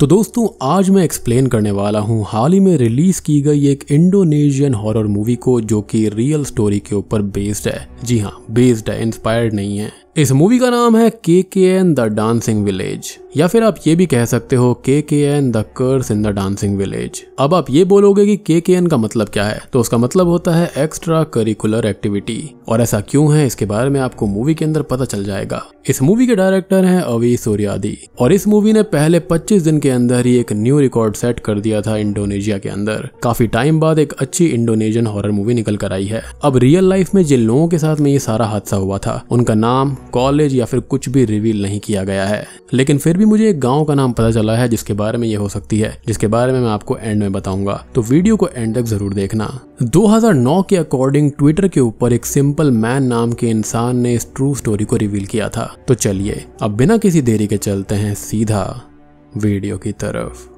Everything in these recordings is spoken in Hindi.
तो दोस्तों आज मैं एक्सप्लेन करने वाला हूं हाल ही में रिलीज की गई एक इंडोनेशियन हॉरर मूवी को जो कि रियल स्टोरी के ऊपर बेस्ड है जी हाँ बेस्ड है इंस्पायर्ड नहीं है इस मूवी का नाम है के K N the dancing village या फिर आप ये भी कह सकते हो K K N the curse in the dancing village अब आप ये बोलोगे कि के के एन का मतलब क्या है तो उसका मतलब होता है एक्स्ट्रा करिकुलर एक्टिविटी और ऐसा क्यों है इसके बारे में आपको मूवी के अंदर पता चल जाएगा इस मूवी के डायरेक्टर हैं अवी सूर्यादी और इस मूवी ने पहले 25 दिन के अंदर ही एक न्यू रिकॉर्ड सेट कर दिया था इंडोनेशिया के अंदर काफी टाइम बाद एक अच्छी इंडोनेशियन हॉरर मूवी निकल कर आई है अब रियल लाइफ में जिन लोगों के साथ में ये सारा हादसा हुआ था उनका नाम कॉलेज या फिर कुछ भी रिवील नहीं किया गया है लेकिन फिर भी मुझे एक गांव का नाम पता चला है जिसके बारे में ये हो सकती है जिसके बारे में मैं आपको एंड में बताऊंगा तो वीडियो को एंड तक जरूर देखना 2009 के अकॉर्डिंग ट्विटर के ऊपर एक सिंपल मैन नाम के इंसान ने इस ट्रू स्टोरी को रिवील किया था तो चलिए अब बिना किसी देरी के चलते हैं सीधा वीडियो की तरफ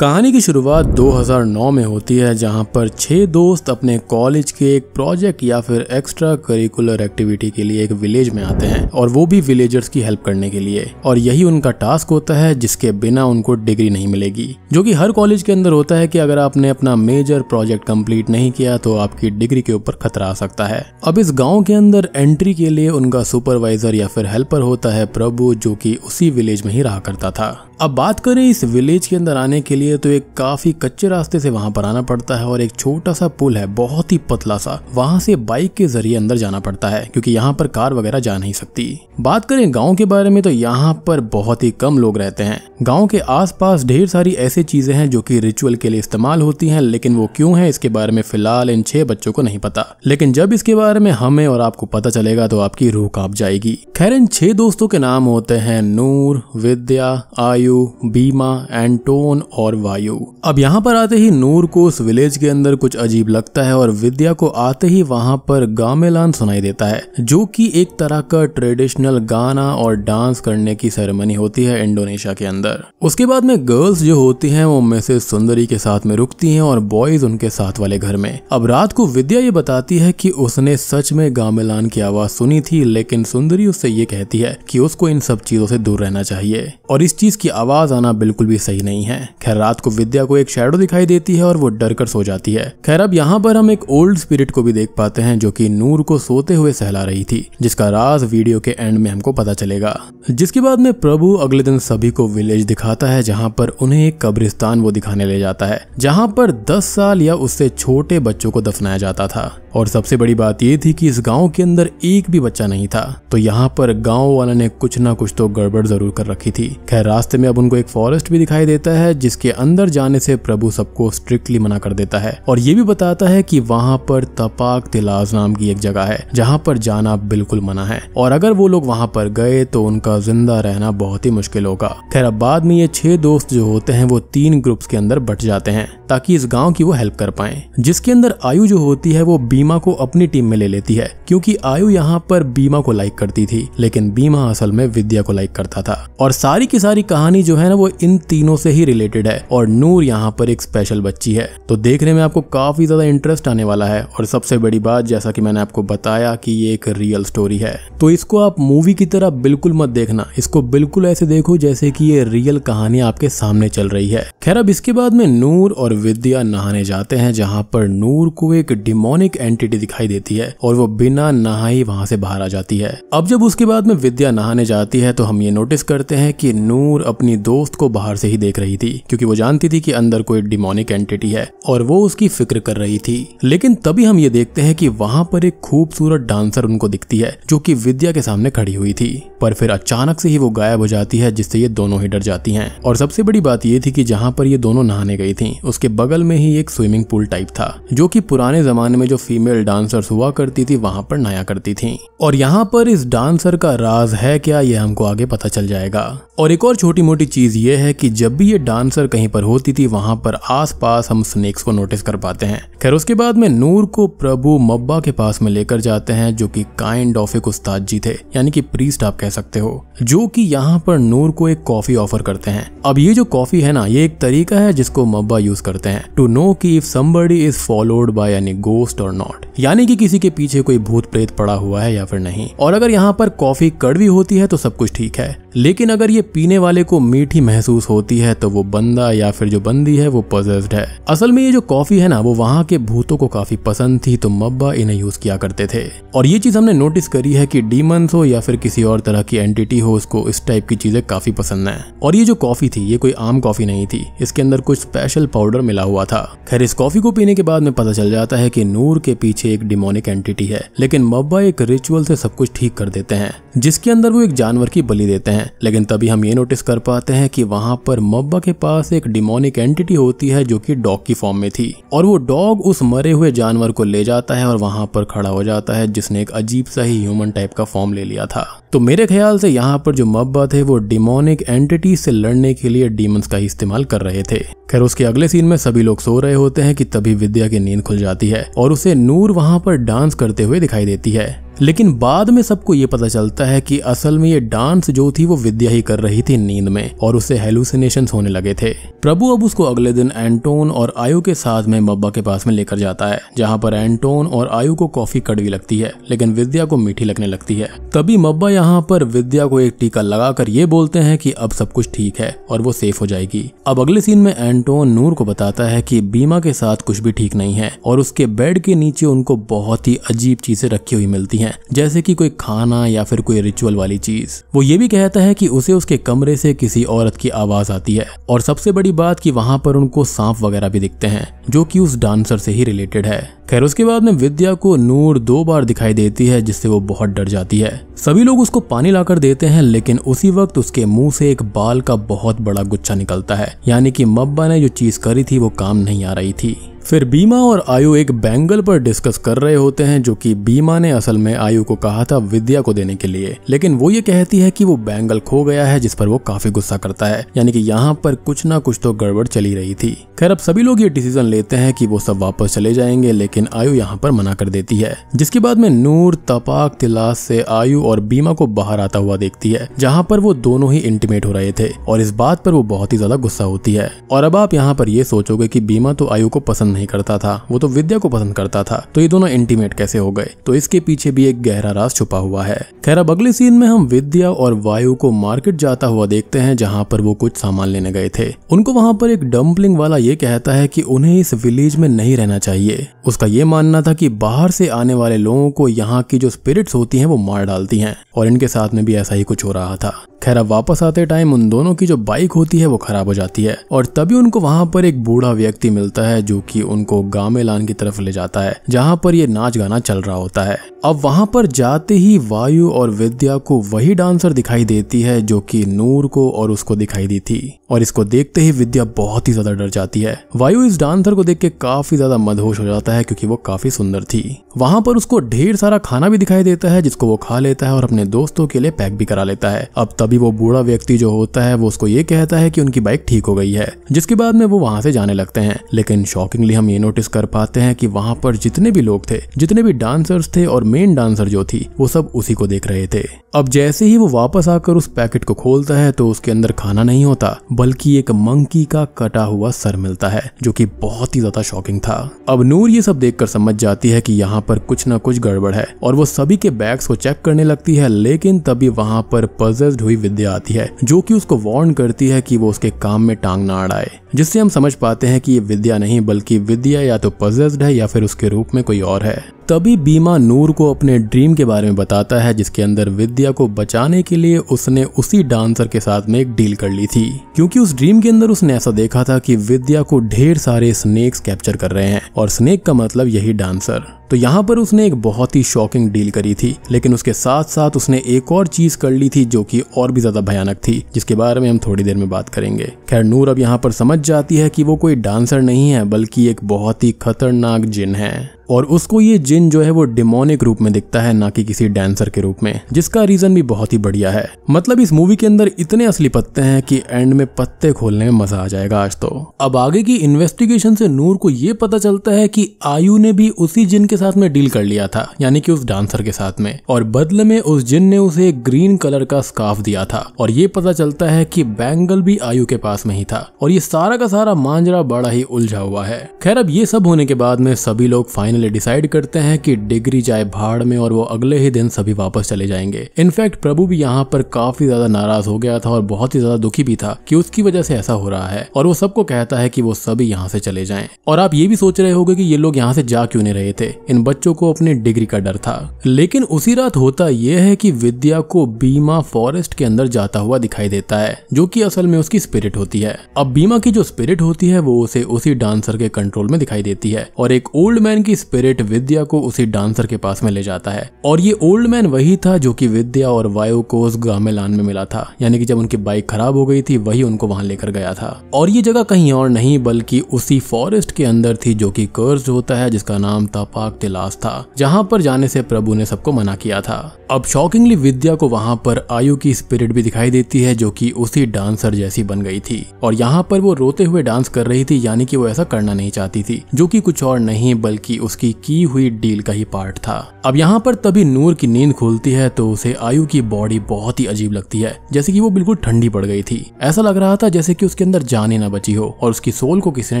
कहानी की शुरुआत 2009 में होती है जहां पर छह दोस्त अपने कॉलेज के एक प्रोजेक्ट या फिर एक्स्ट्रा करिकुलर एक्टिविटी के लिए एक विलेज में आते हैं और वो भी विलेजर्स की हेल्प करने के लिए और यही उनका टास्क होता है जिसके बिना उनको डिग्री नहीं मिलेगी जो कि हर कॉलेज के अंदर होता है कि अगर आपने अपना मेजर प्रोजेक्ट कम्प्लीट नहीं किया तो आपकी डिग्री के ऊपर खतरा आ सकता है अब इस गाँव के अंदर एंट्री के लिए उनका सुपरवाइजर या फिर हेल्पर होता है प्रभु जो की उसी विलेज में ही रहा करता था अब बात करें इस विलेज के अंदर आने के लिए तो एक काफी कच्चे रास्ते से वहां पर आना पड़ता है और एक छोटा सा पुल है बहुत ही पतला सा वहां से बाइक के जरिए अंदर जाना पड़ता है क्योंकि यहाँ पर कार वगैरह जा नहीं सकती बात करें गाँव के बारे में तो यहाँ पर बहुत ही कम लोग रहते हैं गाँव के आसपास ढेर सारी ऐसी चीजें हैं जो की रिचुअल के लिए इस्तेमाल होती है लेकिन वो क्यों है इसके बारे में फिलहाल इन छह बच्चों को नहीं पता लेकिन जब इसके बारे में हमें और आपको पता चलेगा तो आपकी रूह कांप जाएगी खैर इन छह दोस्तों के नाम होते हैं नूर विद्या आयु वायु बीमा एंटोन और वायु अब यहाँ पर आते ही नूर को उस विलेज के अंदर कुछ अजीब लगता है और विद्या को आते ही वहाँ पर गामेलान सुनाई देता है जो कि एक तरह का ट्रेडिशनल गाना और डांस करने की सेरेमनी होती है इंडोनेशिया के अंदर उसके बाद में गर्ल्स जो होती है वो मिसेस सुंदरी के साथ में रुकती है और बॉयज उनके साथ वाले घर में अब रात को विद्या ये बताती है की उसने सच में गामेलान की आवाज सुनी थी लेकिन सुंदरी उससे ये कहती है कि उसको इन सब चीजों से दूर रहना चाहिए और इस चीज की आवाज आना बिल्कुल भी सही नहीं है खैर रात को विद्या को एक शेडो दिखाई देती है और वो डर कर सो जाती है खैर अब यहाँ पर हम एक ओल्ड स्पिरिट को भी देख पाते हैं जो की नूर को सोते हुए सहला रही थी जिसका राज वीडियो के एंड में हमको पता चलेगा जिसके बाद में प्रभु अगले दिन सभी को विलेज दिखाता है जहाँ पर उन्हें एक कब्रिस्तान वो दिखाने ले जाता है जहाँ पर दस साल या उससे छोटे बच्चों को दफनाया जाता था और सबसे बड़ी बात यह थी कि इस गांव के अंदर एक भी बच्चा नहीं था तो यहाँ पर गांव वाले ने कुछ ना कुछ तो गड़बड़ जरूर कर रखी थी खैर रास्ते में अब उनको एक फॉरेस्ट भी दिखाई देता है जिसके अंदर जाने से प्रभु सबको स्ट्रिक्टली मना कर देता है और ये भी बताता है कि वहां पर तपाक तिलाज नाम की एक जगह है जहां पर जाना बिल्कुल मना है और अगर वो लोग वहां पर गए तो उनका जिंदा रहना बहुत ही मुश्किल होगा खैर अब बाद में ये छह दोस्त जो होते हैं वो तीन ग्रुप्स के अंदर बट जाते हैं ताकि इस गाँव की वो हेल्प कर पाए जिसके अंदर आयु जो होती है वो बी बीमा को अपनी टीम में ले लेती है क्योंकि आयु यहाँ पर बीमा को लाइक करती थी लेकिन बीमा असल में विद्या को लाइक करता था और सारी की सारी कहानी जो है ना वो इन तीनों से ही रिलेटेड है और नूर यहाँ पर एक स्पेशल बच्ची है तो देखने में आपको काफी ज्यादा इंटरेस्ट आने वाला है और सबसे बड़ी बात जैसा की मैंने आपको बताया की ये एक रियल स्टोरी है तो इसको आप मूवी की तरह बिल्कुल मत देखना इसको बिल्कुल ऐसे देखो जैसे की ये रियल कहानी आपके सामने चल रही है खैर अब इसके बाद में नूर और विद्या नहाने जाते हैं जहाँ पर नूर को एक डिमोनिक एंटिटी दिखाई देती है और वो बिना नहाई वहां से बाहर आ जाती है अब जब उसके बाद में विद्या नहाने जाती है तो हम ये नोटिस करते हैं कि नूर अपनी दोस्त को बाहर से ही देख रही थी क्योंकि वो जानती थी कि अंदर कोई डिमोनिक एंटिटी है और वो उसकी फिक्र कर रही थी लेकिन तभी हम ये देखते हैं कि वहां पर एक खूबसूरत डांसर उनको दिखती है जो कि विद्या के सामने खड़ी हुई थी पर फिर अचानक से ही वो गायब हो जाती है जिससे ये दोनों ही डर जाती हैं और सबसे बड़ी बात ये थी कि जहाँ पर ये दोनों नहाने गई थी उसके बगल में ही एक स्विमिंग पूल टाइप था जो कि पुराने जमाने में जो फीमेल फीमेल डांसर्स हुआ करती थी वहां पर नया करती थी और यहाँ पर इस डांसर का राज है क्या यह हमको आगे पता चल जाएगा और एक और छोटी मोटी चीज़ ये है कि जब भी ये डांसर कहीं पर होती थी वहां पर आसपास हम स्नेक्स को नोटिस कर पाते हैं खैर उसके बाद में नूर को प्रभु मब्बा के पास में लेकर जाते हैं जो कि काइंड ऑफ एक उस्ताद जी थे यानी कि प्रीस्ट आप कह सकते हो जो कि यहाँ पर नूर को एक कॉफी ऑफर करते हैं अब ये जो कॉफी है ना ये एक तरीका है जिसको मब्बा यूज करते हैं टू नो की if somebody is followed by any ghost or not यानी कि किसी के पीछे कोई भूत प्रेत पड़ा हुआ है या फिर नहीं और अगर यहाँ पर कॉफी कड़वी होती है तो सब कुछ ठीक है लेकिन अगर ये पीने वाले को मीठी महसूस होती है तो वो बंदा या फिर जो बंदी है वो पजेस्ड है असल में ये जो कॉफी है ना वो वहाँ के भूतों को काफी पसंद थी तो मब्बा इन्हें यूज किया करते थे और ये चीज हमने नोटिस करी है कि डीमंस हो या फिर किसी और तरह की एंटिटी हो उसको इस टाइप की चीजें काफी पसंद है और ये जो कॉफी थी ये कोई आम कॉफी नहीं थी इसके अंदर कुछ स्पेशल पाउडर मिला हुआ था खैर इस कॉफी को पीने के बाद में पता चल जाता है की नूर के पीछे एक डिमोनिक एंटिटी है लेकिन मब्बा एक रिचुअल से सब कुछ ठीक कर देते हैं जिसके अंदर वो एक जानवर की बलि देते हैं हैं लेकिन तभी हम ये नोटिस कर पाते हैं कि वहां पर मब्बा के पास एक डिमोनिक एंटिटी होती है जो कि डॉग की फॉर्म में थी और वो डॉग उस मरे हुए जानवर को ले जाता है और वहां पर खड़ा हो जाता है जिसने एक अजीब सा ही ह्यूमन टाइप का फॉर्म ले लिया था तो मेरे ख्याल से यहाँ पर जो मब्बा थे वो डिमोनिक एंटिटी से लड़ने के लिए डीमंस का ही इस्तेमाल कर रहे थे खैर उसके अगले सीन में सभी लोग सो रहे होते हैं कि तभी विद्या की नींद खुल जाती है और उसे नूर वहां पर डांस करते हुए दिखाई देती है लेकिन बाद में सबको ये पता चलता है कि असल में ये डांस जो थी वो विद्या ही कर रही थी नींद में और उसे हेलुसिनेशन होने लगे थे प्रभु अब उसको अगले दिन एंटोन और आयु के साथ में मब्बा के पास में लेकर जाता है जहाँ पर एंटोन और आयु को कॉफी कड़वी लगती है लेकिन विद्या को मीठी लगने लगती है तभी मब्बा यहाँ पर विद्या को एक टीका लगाकर ये बोलते हैं कि अब सब कुछ ठीक है और वो सेफ हो जाएगी अब अगले सीन में एंटोन नूर को बताता है कि बीमा के साथ कुछ भी ठीक नहीं है और उसके बेड के नीचे उनको बहुत ही अजीब चीजें रखी हुई मिलती हैं है जैसे कि कोई खाना या फिर कोई रिचुअल वाली चीज वो ये भी कहता है कि उसे उसके कमरे से किसी औरत की आवाज आती है और सबसे बड़ी बात कि वहां पर उनको सांप वगैरह भी दिखते हैं जो कि उस डांसर से ही रिलेटेड है खैर उसके बाद में विद्या को नूर दो बार दिखाई देती है जिससे वो बहुत डर जाती है सभी लोग उसको पानी लाकर देते हैं लेकिन उसी वक्त उसके मुंह से एक बाल का बहुत बड़ा गुच्छा निकलता है यानी कि मब्बा ने जो चीज करी थी वो काम नहीं आ रही थी फिर बीमा और आयु एक बैंगल पर डिस्कस कर रहे होते हैं जो कि बीमा ने असल में आयु को कहा था विद्या को देने के लिए लेकिन वो ये कहती है कि वो बैंगल खो गया है जिस पर वो काफी गुस्सा करता है यानी कि यहाँ पर कुछ ना कुछ तो गड़बड़ चली रही थी खैर अब सभी लोग ये डिसीजन लेते हैं कि वो सब वापस चले जाएंगे लेकिन आयु यहाँ पर मना कर देती है जिसके बाद में नूर तपाक तिलास से आयु और बीमा को बाहर आता हुआ देखती है जहाँ पर वो दोनों ही इंटीमेट हो रहे थे और इस बात पर वो बहुत ही ज्यादा गुस्सा होती है और अब आप यहाँ पर ये सोचोगे की बीमा तो आयु को पसंद पसंद नहीं करता था वो तो विद्या को पसंद करता था तो ये दोनों इंटीमेट कैसे हो गए तो इसके पीछे भी एक गहरा राज छुपा हुआ है खैर अब अगले सीन में हम विद्या और वायु को मार्केट जाता हुआ देखते हैं जहाँ पर वो कुछ सामान लेने गए थे उनको वहाँ पर एक डम्पलिंग वाला ये कहता है की उन्हें इस विलेज में नहीं रहना चाहिए उसका ये मानना था की बाहर से आने वाले लोगों को यहाँ की जो स्पिरिट्स होती है वो मार डालती है और इनके साथ में भी ऐसा ही कुछ हो रहा था खैर वापस आते टाइम उन दोनों की जो बाइक होती है वो खराब हो जाती है और तभी उनको वहां पर एक बूढ़ा व्यक्ति मिलता है जो कि उनको गामेलान की तरफ ले जाता है जहां पर ये नाच गाना चल रहा होता है अब वहां पर जाते ही वायु और विद्या को वही डांसर दिखाई देती है जो कि नूर को और उसको दिखाई दी थी और इसको देखते ही विद्या बहुत ही ज्यादा डर जाती है वायु इस डांसर को देख के काफी ज्यादा मदहोश हो जाता है क्योंकि वो काफी सुंदर थी वहां पर उसको ढेर सारा खाना भी दिखाई देता है जिसको वो खा लेता है और अपने दोस्तों के लिए पैक भी करा लेता है अब तब तभी वो बूढ़ा व्यक्ति जो होता है वो उसको ये कहता है कि उनकी बाइक ठीक हो गई है जिसके बाद में वो वहां से जाने लगते हैं लेकिन शॉकिंगली हम ये नोटिस कर पाते हैं कि वहां पर जितने भी लोग थे जितने भी डांसर्स थे और मेन डांसर जो थी वो सब उसी को देख रहे थे अब जैसे ही वो वापस आकर उस पैकेट को खोलता है तो उसके अंदर खाना नहीं होता बल्कि एक मंकी का कटा हुआ सर मिलता है जो कि बहुत ही ज्यादा शॉकिंग था अब नूर ये सब देखकर समझ जाती है कि यहाँ पर कुछ ना कुछ गड़बड़ है और वो सभी के बैग्स को चेक करने लगती है लेकिन तभी वहां पर पजेस्ड हुई विद्या आती है जो कि उसको वार्न करती है कि वो उसके काम में टांग ना अड़ाए जिससे हम समझ पाते हैं कि ये विद्या नहीं बल्कि विद्या या तो पजेस्ड है या फिर उसके रूप में कोई और है तभी बीमा नूर को अपने ड्रीम के बारे में बताता है जिसके अंदर विद्या को बचाने के लिए उसने उसी डांसर के साथ में एक डील कर ली थी क्योंकि उस ड्रीम के अंदर उसने ऐसा देखा था कि विद्या को ढेर सारे स्नेक्स कैप्चर कर रहे हैं और स्नेक का मतलब यही डांसर तो यहाँ पर उसने एक बहुत ही शॉकिंग डील करी थी लेकिन उसके साथ साथ उसने एक और चीज कर ली थी जो कि और भी ज्यादा भयानक थी जिसके बारे में हम थोड़ी देर में बात करेंगे खैर नूर अब यहाँ पर समझ जाती है कि वो कोई डांसर नहीं है बल्कि एक बहुत ही खतरनाक जिन है और उसको ये जिन जो है वो डिमोनिक रूप में दिखता है ना कि किसी डांसर के रूप में जिसका रीजन भी बहुत ही बढ़िया है मतलब इस मूवी के अंदर इतने असली पत्ते हैं कि एंड में पत्ते खोलने में मजा आ जाएगा आज तो अब आगे की इन्वेस्टिगेशन से नूर को ये पता चलता है कि आयु ने भी उसी जिन के साथ में डील कर लिया था यानी कि उस डांसर के साथ में और बदले में उस जिन ने उसे ग्रीन कलर का स्कार्फ दिया था और ये पता चलता है कि बैंगल भी आयु के पास में ही था और ये सारा का सारा मांजरा बड़ा ही उलझा हुआ है खैर अब ये सब होने के बाद में सभी लोग फाइनल फाइनली डिसाइड करते हैं कि डिग्री जाए भाड़ में और वो अगले ही दिन सभी वापस चले जाएंगे इनफैक्ट प्रभु भी यहाँ पर काफी ज्यादा नाराज हो गया था और बहुत ही ज्यादा दुखी भी था कि उसकी वजह से ऐसा हो रहा है और वो सबको कहता है कि वो सभी यहाँ से चले जाए और आप ये भी सोच रहे होगे कि ये लोग यहाँ से जा क्यों नहीं रहे थे इन बच्चों को अपनी डिग्री का डर था लेकिन उसी रात होता यह है कि विद्या को बीमा फॉरेस्ट के अंदर जाता हुआ दिखाई देता है जो कि असल में उसकी स्पिरिट होती है अब बीमा की जो स्पिरिट होती है वो उसे उसी डांसर के कंट्रोल में दिखाई देती है और एक ओल्ड मैन की स्पिरिट विद्या को उसी डांसर के पास में ले जाता है और ये ओल्ड मैन वही था जो कि विद्या और वायु को उस गामेलान में मिला था यानी कि जब उनकी बाइक खराब हो गई थी वही उनको वहां लेकर गया था और ये जगह कहीं और नहीं बल्कि उसी फॉरेस्ट के अंदर थी जो की कर्ज होता है जिसका नाम था पाक तिलास था जहां पर जाने से प्रभु ने सबको मना किया था अब शॉकिंगली विद्या को वहां पर आयु की स्पिरिट भी दिखाई देती है जो कि उसी डांसर जैसी बन गई थी और यहाँ पर वो रोते हुए डांस कर रही थी यानी कि वो ऐसा करना नहीं चाहती थी जो कि कुछ और नहीं बल्कि उस उसकी की हुई डील का ही पार्ट था अब यहाँ पर तभी नूर की नींद खुलती है तो उसे आयु की बॉडी बहुत ही अजीब लगती है जैसे कि वो बिल्कुल ठंडी पड़ गई थी ऐसा लग रहा था जैसे कि उसके अंदर जान ही न बची हो और उसकी सोल को किसी ने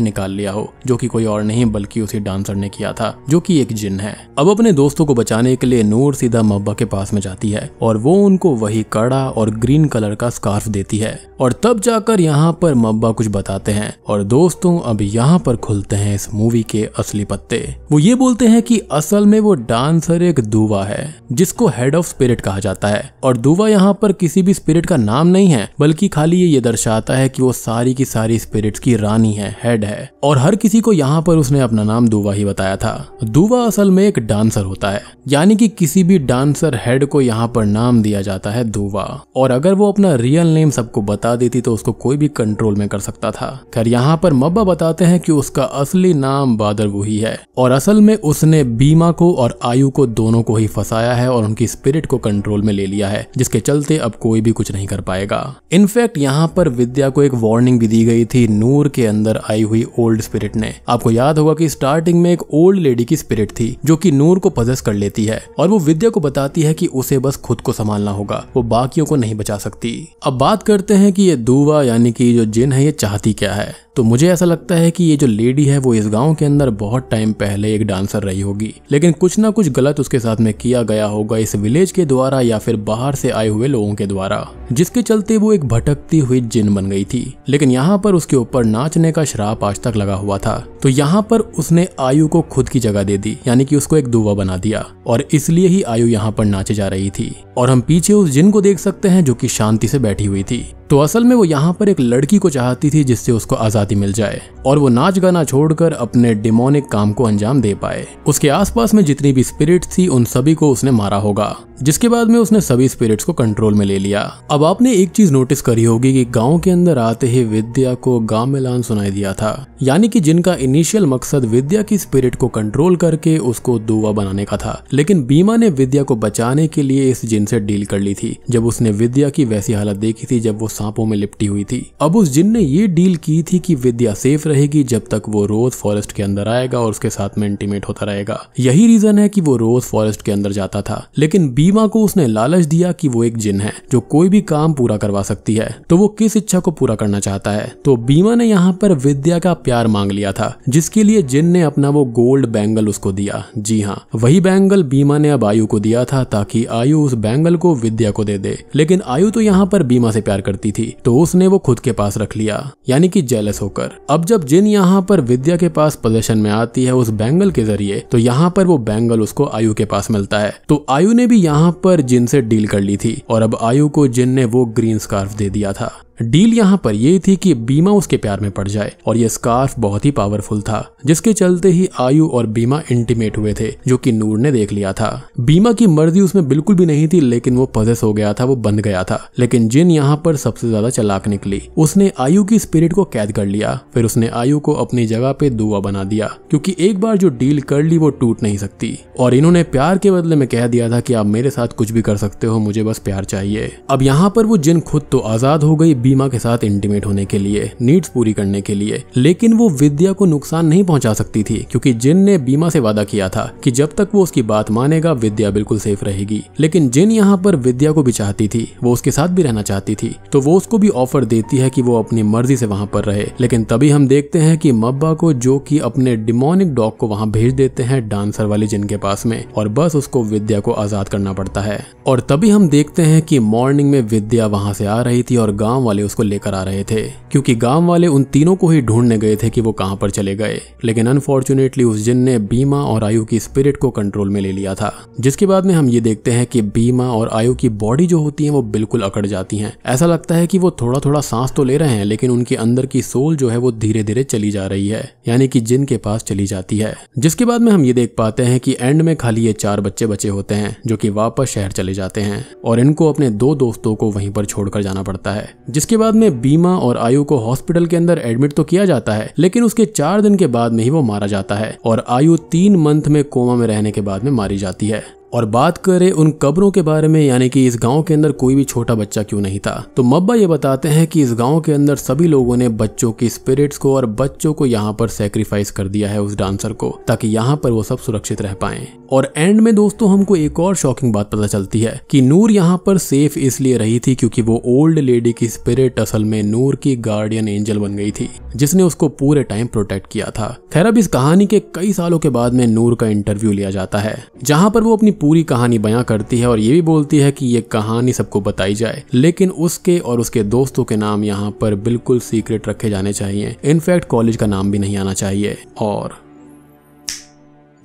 निकाल लिया हो जो कि कोई और नहीं बल्कि उसी डांसर ने किया था जो कि एक जिन है अब अपने दोस्तों को बचाने के लिए नूर सीधा मब्बा के पास में जाती है और वो उनको वही कड़ा और ग्रीन कलर का स्कार्फ देती है और तब जाकर यहाँ पर मब्बा कुछ बताते हैं और दोस्तों अब यहाँ पर खुलते हैं इस मूवी के असली पत्ते वो ये बोलते हैं कि असल में वो डांसर एक दुवा है जिसको हेड ऑफ स्पिरिट कहा जाता है और दुवा यहाँ पर किसी भी स्पिरिट का नाम नहीं है बल्कि खाली ये, ये दर्शाता है कि वो सारी की सारी स्पिरिट्स की रानी है हेड है और हर किसी को यहाँ पर उसने अपना नाम दुवा ही बताया था दुवा असल में एक डांसर होता है यानी कि किसी भी डांसर हेड को यहाँ पर नाम दिया जाता है दुवा और अगर वो अपना रियल नेम सबको बता देती तो उसको कोई भी कंट्रोल में कर सकता था खैर यहाँ पर मब्बा बताते हैं कि उसका असली नाम बादर वही है और असल असल में उसने बीमा को और आयु को दोनों को ही फंसाया है और उनकी स्पिरिट को कंट्रोल में ले लिया है जिसके चलते अब कोई भी कुछ नहीं कर पाएगा इनफैक्ट यहाँ पर विद्या को एक वार्निंग भी दी गई थी नूर के अंदर आई हुई ओल्ड स्पिरिट ने आपको याद होगा कि स्टार्टिंग में एक ओल्ड लेडी की स्पिरिट थी जो कि नूर को पजस कर लेती है और वो विद्या को बताती है कि उसे बस खुद को संभालना होगा वो बाकियों को नहीं बचा सकती अब बात करते हैं कि ये दुआ यानी कि जो जिन है ये चाहती क्या है तो मुझे ऐसा लगता है कि ये जो लेडी है वो इस गांव के अंदर बहुत टाइम पहले एक डांसर रही होगी लेकिन कुछ ना कुछ गलत उसके साथ में किया गया होगा इस विलेज के द्वारा या फिर बाहर से आए हुए लोगों के द्वारा जिसके चलते वो एक भटकती हुई जिन बन गई थी लेकिन यहाँ पर उसके ऊपर नाचने का श्राप आज तक लगा हुआ था तो यहाँ पर उसने आयु को खुद की जगह दे दी यानी कि उसको एक दुआ बना दिया और इसलिए ही आयु यहाँ पर नाचे जा रही थी और हम पीछे उस जिन को देख सकते हैं जो कि शांति से बैठी हुई थी तो असल में वो यहाँ पर एक लड़की को चाहती थी जिससे उसको आजादी मिल जाए और वो नाच गाना छोड़कर अपने डिमोनिक काम को अंजाम दे पाए उसके आसपास में जितनी भी स्पिरिट थी उन सभी को उसने मारा होगा जिसके बाद में उसने सभी स्पिरिट्स को कंट्रोल में ले लिया अब अब आपने एक चीज नोटिस करी होगी कि गांव के अंदर आते ही विद्या को गांव मिलान सुनाई दिया था यानी कि जिनका इनिशियल मकसद विद्या की स्पिरिट को कंट्रोल करके उसको दुआ बनाने का था लेकिन बीमा ने विद्या को बचाने के लिए इस जिन से डील कर ली थी जब उसने विद्या की वैसी हालत देखी थी जब वो सांपों में लिपटी हुई थी अब उस जिन ने ये डील की थी कि विद्या सेफ रहेगी जब तक वो रोज फॉरेस्ट के अंदर आएगा और उसके साथ में इंटीमेट होता रहेगा यही रीजन है कि वो रोज फॉरेस्ट के अंदर जाता था लेकिन बीमा को उसने लालच दिया कि वो एक जिन है जो कोई भी काम पूरा करवा सकती है तो वो किस इच्छा को पूरा करना चाहता है तो बीमा ने यहाँ पर विद्या का प्यार मांग लिया था जिसके लिए जिन ने अपना वो गोल्ड बैंगल उसको दिया जी हाँ वही बैंगल बीमा ने अब आयु को दिया था ताकि आयु उस बैंगल को विद्या को दे दे लेकिन आयु तो यहाँ पर बीमा से प्यार करती थी तो उसने वो खुद के पास रख लिया यानी कि जेलस होकर अब जब जिन यहाँ पर विद्या के पास पोजेशन में आती है उस बैंगल के जरिए तो यहाँ पर वो बैंगल उसको आयु के पास मिलता है तो आयु ने भी यहाँ पर जिन से डील कर ली थी और अब आयु को जिन ने वो ग्रीन स्कार्फ दे दिया था डील यहाँ पर यह थी कि बीमा उसके प्यार में पड़ जाए और यह स्कार्फ बहुत ही पावरफुल था जिसके चलते ही आयु और बीमा इंटीमेट हुए थे जो कि नूर ने देख लिया था बीमा की मर्जी उसमें बिल्कुल भी नहीं थी लेकिन वो पजेस हो गया था वो बंद गया था लेकिन जिन यहाँ पर सबसे ज्यादा चलाक निकली उसने आयु की स्पिरिट को कैद कर लिया फिर उसने आयु को अपनी जगह पे दुआ बना दिया क्यूँकी एक बार जो डील कर ली वो टूट नहीं सकती और इन्होंने प्यार के बदले में कह दिया था की आप मेरे साथ कुछ भी कर सकते हो मुझे बस प्यार चाहिए अब यहाँ पर वो जिन खुद तो आजाद हो गई बीमा के साथ इंटीमेट होने के लिए नीड्स पूरी करने के लिए लेकिन वो विद्या को नुकसान नहीं पहुंचा सकती थी क्योंकि जिन ने बीमा से वादा किया था कि जब तक वो उसकी बात मानेगा विद्या बिल्कुल सेफ रहेगी लेकिन जिन यहाँ पर विद्या को भी चाहती थी वो उसके साथ भी रहना चाहती थी तो वो उसको भी ऑफर देती है की वो अपनी मर्जी से वहाँ पर रहे लेकिन तभी हम देखते हैं की मब्बा को जो की अपने डिमोनिक डॉग को वहाँ भेज देते हैं डांसर वाले जिन के पास में और बस उसको विद्या को आजाद करना पड़ता है और तभी हम देखते हैं कि मॉर्निंग में विद्या वहां से आ रही थी और गांव वाले उसको लेकर आ रहे थे क्योंकि गांव वाले उन तीनों को ही ढूंढने गए थे कि वो कहां पर चले गए लेकिन अनफॉर्चुनेटली उस जिन ने बीमा और आयु की स्पिरिट को कंट्रोल में ले लिया था जिसके बाद में हम ये देखते हैं कि बीमा और आयु की बॉडी जो होती है वो बिल्कुल अकड़ जाती है ऐसा लगता है कि वो थोड़ा थोड़ा सांस तो ले रहे हैं लेकिन उनके अंदर की सोल जो है वो धीरे धीरे चली जा रही है यानी कि जिन के पास चली जाती है जिसके बाद में हम ये देख पाते हैं कि एंड में खाली ये चार बच्चे बचे होते हैं जो कि वापस शहर चले जाते हैं और इनको अपने दो दोस्तों को वहीं पर छोड़कर जाना पड़ता है जिसके बाद में बीमा और आयु को हॉस्पिटल के अंदर एडमिट तो किया जाता है लेकिन उसके चार दिन के बाद में ही वो मारा जाता है और आयु तीन मंथ में कोमा में रहने के बाद में मारी जाती है और बात करें उन कब्रों के बारे में यानी कि इस गांव के अंदर कोई भी छोटा बच्चा क्यों नहीं था तो मब्बा ये बताते हैं कि इस गांव के अंदर सभी लोगों ने बच्चों की स्पिरिट्स को और बच्चों को यहाँ पर सेक्रीफाइस कर दिया है उस डांसर को ताकि यहाँ पर वो सब सुरक्षित रह पाए और एंड में दोस्तों हमको एक और शॉकिंग बात पता चलती है कि नूर यहाँ पर सेफ इसलिए रही थी क्योंकि वो ओल्ड लेडी की स्पिरिट असल में नूर की गार्डियन एंजल बन गई थी जिसने उसको पूरे टाइम प्रोटेक्ट किया था खैर अब इस कहानी के कई सालों के बाद में नूर का इंटरव्यू लिया जाता है जहाँ पर वो अपनी पूरी कहानी बयां करती है और ये भी बोलती है कि ये कहानी सबको बताई जाए लेकिन उसके और उसके दोस्तों के नाम यहाँ पर बिल्कुल सीक्रेट रखे जाने चाहिए इनफैक्ट कॉलेज का नाम भी नहीं आना चाहिए और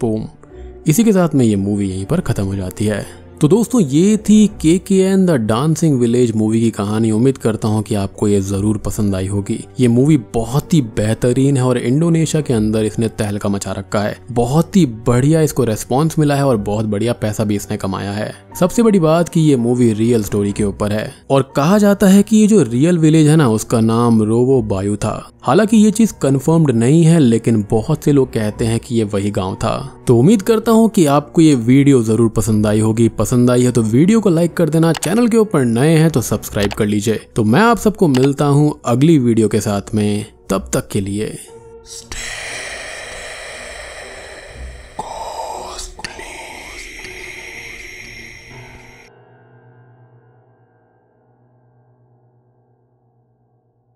पोम इसी के साथ में ये मूवी यहीं पर ख़त्म हो जाती है तो दोस्तों ये थी K K N the dancing village movie की कहानी उम्मीद करता हूँ कि आपको ये जरूर पसंद आई होगी ये मूवी बहुत ही बेहतरीन है और इंडोनेशिया के अंदर इसने तहलका मचा रखा है बहुत ही बढ़िया इसको रेस्पॉन्स मिला है और बहुत बढ़िया पैसा भी इसने कमाया है सबसे बड़ी बात की ये मूवी रियल स्टोरी के ऊपर है और कहा जाता है की ये जो रियल विलेज है ना उसका नाम रोवो बायु था हालांकि ये चीज कन्फर्म्ड नहीं है लेकिन बहुत से लोग कहते हैं कि ये वही गाँव था तो उम्मीद करता हूँ कि आपको ये वीडियो जरूर पसंद आई होगी पसंद आई है तो वीडियो को लाइक कर देना चैनल के ऊपर नए हैं तो सब्सक्राइब कर लीजिए तो मैं आप सबको मिलता हूँ अगली वीडियो के साथ में तब तक के लिए Stay.